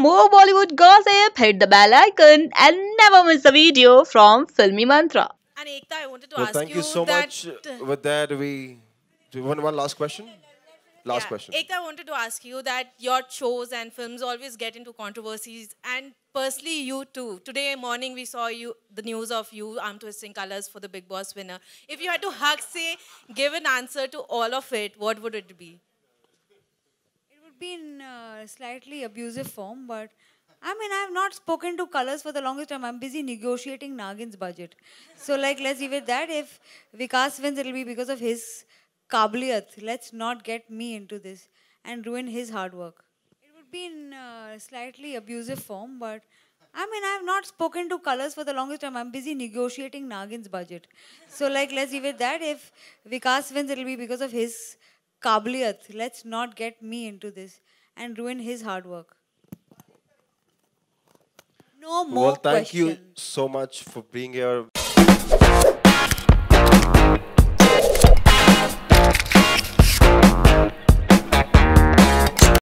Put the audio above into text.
more Bollywood gossip, hit the bell icon and never miss a video from Filmy Mantra. And Ekta, I wanted to well, ask thank you, you so much. With that, we one one last question. Last yeah. question. Ekta, I wanted to ask you that your shows and films always get into controversies, and personally, you too. Today morning, we saw you the news of you arm twisting colors for the Big Boss winner. If you had to hug, say, give an answer to all of it, what would it be? could be in a uh, slightly abusive form, but I mean, I have not spoken to colors for the longest time. I'm busy negotiating Nagin's budget. So, like, let's leave it that. If Vikas wins, it'll be because of his kabliyat. Let's not get me into this and ruin his hard work. It would be in a uh, slightly abusive form, but I mean, I have not spoken to colors for the longest time. I'm busy negotiating Nagin's budget. So, like, let's leave it that. If Vikas wins, it'll be because of his kabliyat. Let's not get me into this and ruin his hard work. No more Well, thank you so much for being here.